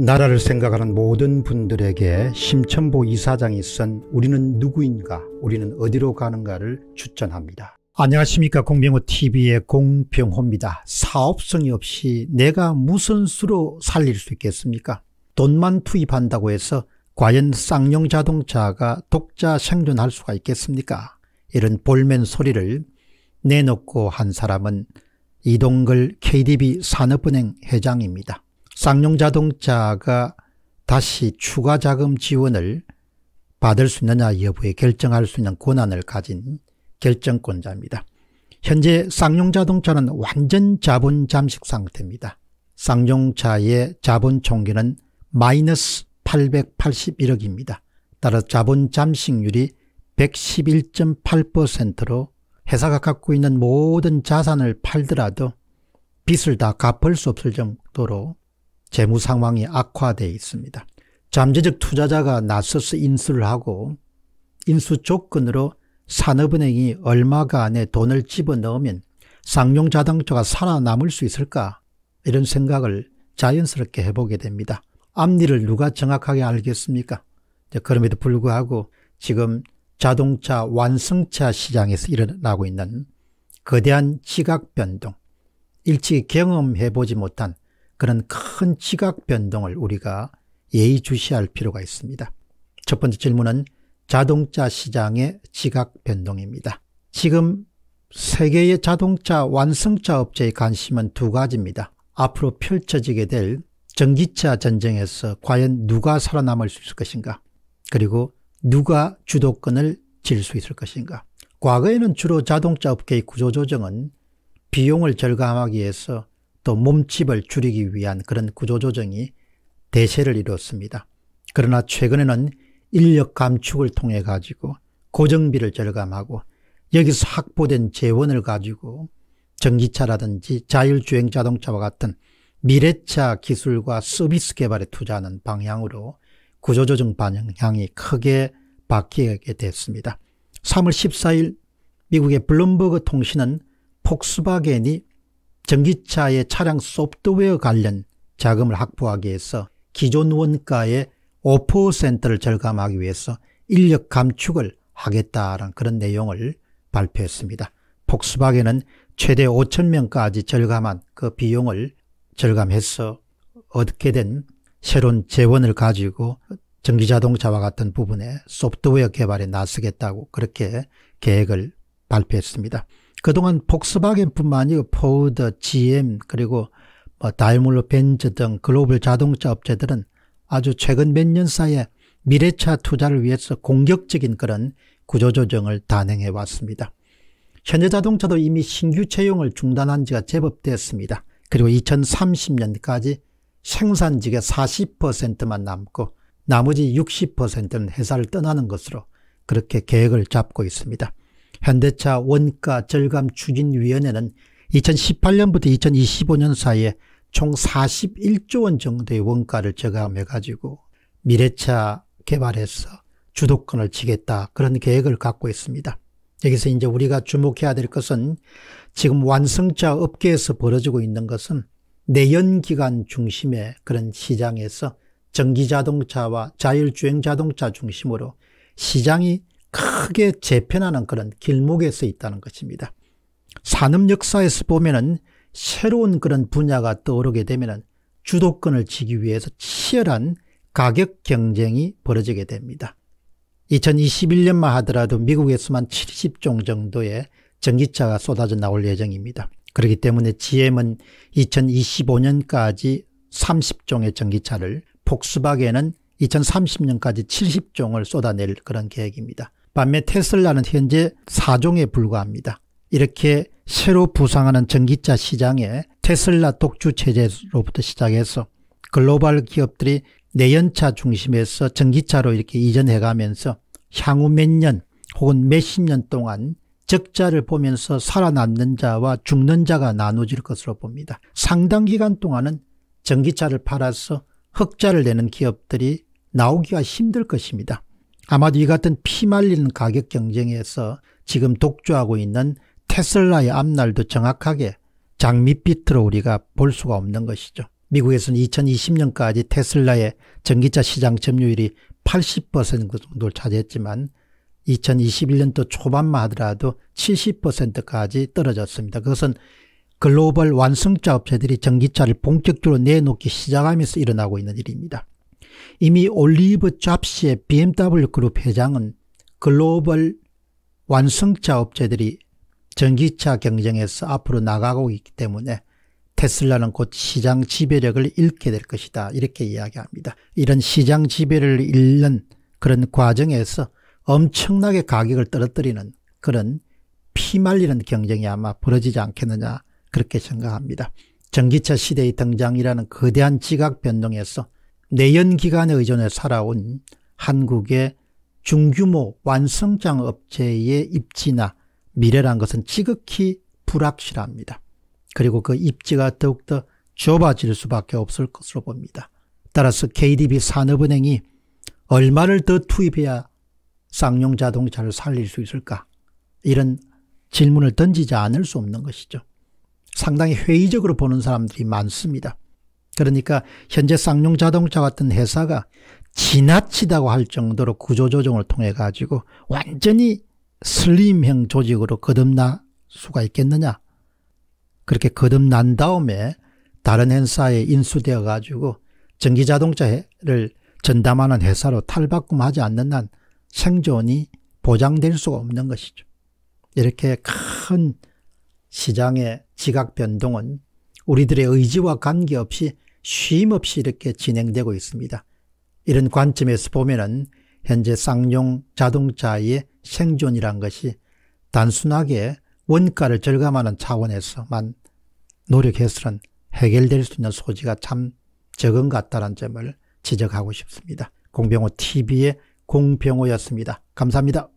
나라를 생각하는 모든 분들에게 심천보 이사장이 쓴 우리는 누구인가 우리는 어디로 가는가를 추천합니다. 안녕하십니까 공병호TV의 공병호입니다. 사업성이 없이 내가 무슨 수로 살릴 수 있겠습니까? 돈만 투입한다고 해서 과연 쌍용 자동차가 독자 생존할 수가 있겠습니까? 이런 볼멘 소리를 내놓고 한 사람은 이동글 KDB 산업은행 회장입니다. 쌍용 자동차가 다시 추가 자금 지원을 받을 수 있느냐 여부에 결정할 수 있는 권한을 가진 결정권자입니다. 현재 쌍용자동차는 완전 자본 잠식 상태입니다. 쌍용차의 자본 총기는 마이너스 881억입니다. 따라 자본 잠식률이 111.8%로 회사가 갖고 있는 모든 자산을 팔더라도 빚을 다 갚을 수 없을 정도로 재무 상황이 악화되어 있습니다. 잠재적 투자자가 나서서 인수를 하고 인수 조건으로 산업은행이 얼마간의 돈을 집어넣으면 상용자동차가 살아남을 수 있을까 이런 생각을 자연스럽게 해보게 됩니다. 앞니를 누가 정확하게 알겠습니까? 그럼에도 불구하고 지금 자동차 완성차 시장에서 일어나고 있는 거대한 지각 변동, 일찍 경험해보지 못한 그런 큰 지각 변동을 우리가 예의주시할 필요가 있습니다. 첫 번째 질문은 자동차 시장의 지각 변동입니다. 지금 세계의 자동차 완성차 업체의 관심은 두 가지입니다. 앞으로 펼쳐지게 될 전기차 전쟁에서 과연 누가 살아남을 수 있을 것인가 그리고 누가 주도권을 질 수 있을 것인가 과거에는 주로 자동차 업계의 구조조정은 비용을 절감하기 위해서 또 몸집을 줄이기 위한 그런 구조조정이 대세를 이뤘습니다. 그러나 최근에는 인력 감축을 통해 가지고 고정비를 절감하고 여기서 확보된 재원을 가지고 전기차라든지 자율주행 자동차와 같은 미래차 기술과 서비스 개발에 투자하는 방향으로 구조조정 방향이 크게 바뀌게 됐습니다. 3월 14일 미국의 블룸버그 통신은 폭스바겐이 전기차의 차량 소프트웨어 관련 자금을 확보하기 위해서 기존 원가의 5%를 절감하기 위해서 인력 감축을 하겠다라는 그런 내용을 발표했습니다. 폭스바겐은 최대 5천명까지 절감한 그 비용을 절감해서 얻게 된 새로운 재원을 가지고 전기자동차와 같은 부분에 소프트웨어 개발에 나서겠다고 그렇게 계획을 발표했습니다. 그동안 폭스바겐뿐만 아니고 포드, GM 그리고 뭐다이몰로 벤츠 등 글로벌 자동차 업체들은 아주 최근 몇 년 사이에 미래차 투자를 위해서 공격적인 그런 구조조정을 단행해 왔습니다. 현재 자동차도 이미 신규 채용을 중단한 지가 제법 됐습니다. 그리고 2030년까지 생산직의 40%만 남고 나머지 60%는 회사를 떠나는 것으로 그렇게 계획을 잡고 있습니다. 현대차 원가 절감 추진위원회는 2018년부터 2025년 사이에 총 41조 원 정도의 원가를 절감해 가지고 미래차 개발해서 주도권을 지겠다 그런 계획을 갖고 있습니다. 여기서 이제 우리가 주목해야 될 것은 지금 완성차 업계에서 벌어지고 있는 것은 내연기관 중심의 그런 시장에서 전기자동차와 자율주행자동차 중심으로 시장이 크게 재편하는 그런 길목에 서 있다는 것입니다. 산업 역사에서 보면은 새로운 그런 분야가 떠오르게 되면은 주도권을 지기 위해서 치열한 가격 경쟁이 벌어지게 됩니다. 2021년만 하더라도 미국에서만 70종 정도의 전기차가 쏟아져 나올 예정입니다. 그렇기 때문에 GM은 2025년까지 30종의 전기차를 폭스바겐은 2030년까지 70종을 쏟아낼 그런 계획입니다. 반면 테슬라는 현재 4종에 불과합니다. 이렇게 새로 부상하는 전기차 시장에 테슬라 독주 체제로부터 시작해서 글로벌 기업들이 내연차 중심에서 전기차로 이렇게 이전해 가면서 향후 몇 년 혹은 몇 십 년 동안 적자를 보면서 살아남는 자와 죽는 자가 나눠질 것으로 봅니다. 상당 기간 동안은 전기차를 팔아서 흑자를 내는 기업들이 나오기가 힘들 것입니다. 아마도 이 같은 피말리는 가격 경쟁에서 지금 독주하고 있는 테슬라의 앞날도 정확하게 장밋빛으로 우리가 볼 수가 없는 것이죠. 미국에서는 2020년까지 테슬라의 전기차 시장 점유율이 80% 정도를 차지했지만 2021년도 초반만 하더라도 70%까지 떨어졌습니다. 그것은 글로벌 완성차 업체들이 전기차를 본격적으로 내놓기 시작하면서 일어나고 있는 일입니다. 이미 올리브 잡시의 BMW 그룹 회장은 글로벌 완성차 업체들이 전기차 경쟁에서 앞으로 나가고 있기 때문에 테슬라는 곧 시장 지배력을 잃게 될 것이다 이렇게 이야기합니다. 이런 시장 지배를 잃는 그런 과정에서 엄청나게 가격을 떨어뜨리는 그런 피말리는 경쟁이 아마 벌어지지 않겠느냐 그렇게 생각합니다. 전기차 시대의 등장이라는 거대한 지각 변동에서 내연 기관에 의존해 살아온 한국의 중규모 완성장 업체의 입지나 미래란 것은 지극히 불확실합니다. 그리고 그 입지가 더욱더 좁아질 수밖에 없을 것으로 봅니다. 따라서 KDB 산업은행이 얼마를 더 투입해야 쌍용 자동차를 살릴 수 있을까? 이런 질문을 던지지 않을 수 없는 것이죠. 상당히 회의적으로 보는 사람들이 많습니다. 그러니까 현재 쌍용자동차 같은 회사가 지나치다고 할 정도로 구조조정을 통해 가지고 완전히 슬림형 조직으로 거듭날 수가 있겠느냐. 그렇게 거듭난 다음에 다른 회사에 인수되어 가지고 전기자동차를 전담하는 회사로 탈바꿈하지 않는 한 생존이 보장될 수가 없는 것이죠. 이렇게 큰 시장의 지각 변동은 우리들의 의지와 관계없이 쉼없이 이렇게 진행되고 있습니다. 이런 관점에서 보면은 현재 쌍용 자동차의 생존이란 것이 단순하게 원가를 절감하는 차원에서만 노력해서는 해결될 수 있는 소지가 참 적은 것 같다는 점을 지적하고 싶습니다. 공병호 TV의 공병호였습니다. 감사합니다.